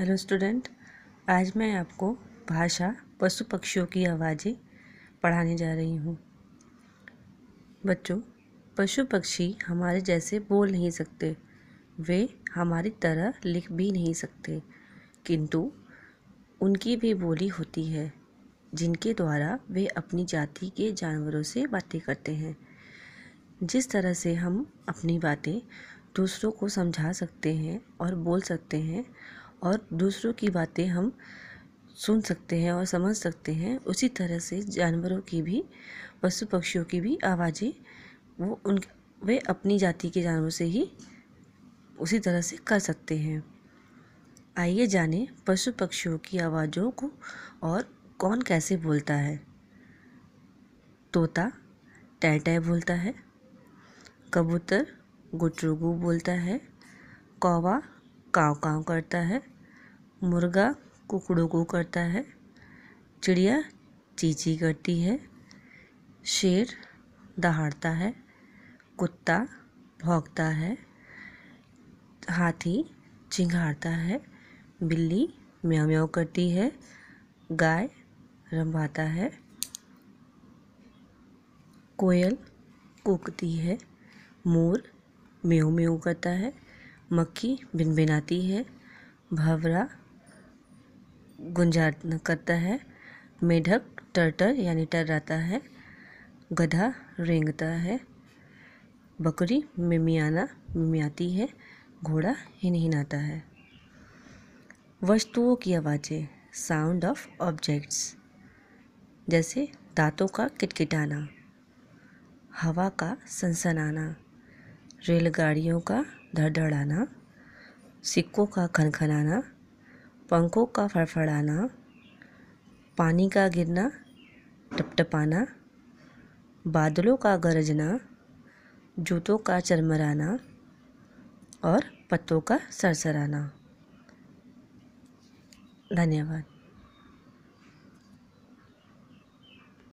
hello student आज मैं आपको भाषा पशु पक्षियों की आवाज़ें पढ़ाने जा रही हूँ बच्चों पशु पक्षी हमारे जैसे बोल नहीं सकते वे हमारी तरह लिख भी नहीं सकते किंतु उनकी भी बोली होती है जिनके द्वारा वे अपनी जाति के जानवरों से बातें करते हैं जिस तरह से हम अपनी बातें दूसरों को समझा सकते हैं और बोल सकते हैं और दूसरों की बातें हम सुन सकते हैं और समझ सकते हैं उसी तरह से जानवरों की भी पशु पक्षियों की भी आवाज़ें वो उन वे अपनी जाति के जानवरों से ही उसी तरह से कर सकते हैं आइए जानें पशु पक्षियों की आवाज़ों को और कौन कैसे बोलता है तोता टै टै बोलता है कबूतर गुटरुगु बोलता है कौवा काव काव करता है मुर्गा कुकड़ू को करता है चिड़िया चीची करती है शेर दहाड़ता है कुत्ता भौंकता है हाथी चिंगारता है बिल्ली म्याव म्या करती है गाय रंभाता है कोयल कूकती है मोर मेऊ मेऊ करता है मक्खी भिनाती है भवरा गुंजार करता है मेढक टर्टर यानी टर्राता है गधा रेंगता है बकरी मिमियाना मिमियाती है घोड़ा हिनहिनाता है वस्तुओं की आवाज़ें साउंड ऑफ ऑब्जेक्ट्स जैसे दांतों का किटकिटाना हवा का सनसनाना रेलगाड़ियों का धड़धड़ाना सिक्कों का खनखनाना पंखों का फड़फड़ाना पानी का गिरना टपटपाना बादलों का गरजना जूतों का चरमराना और पत्तों का सरसराना धन्यवाद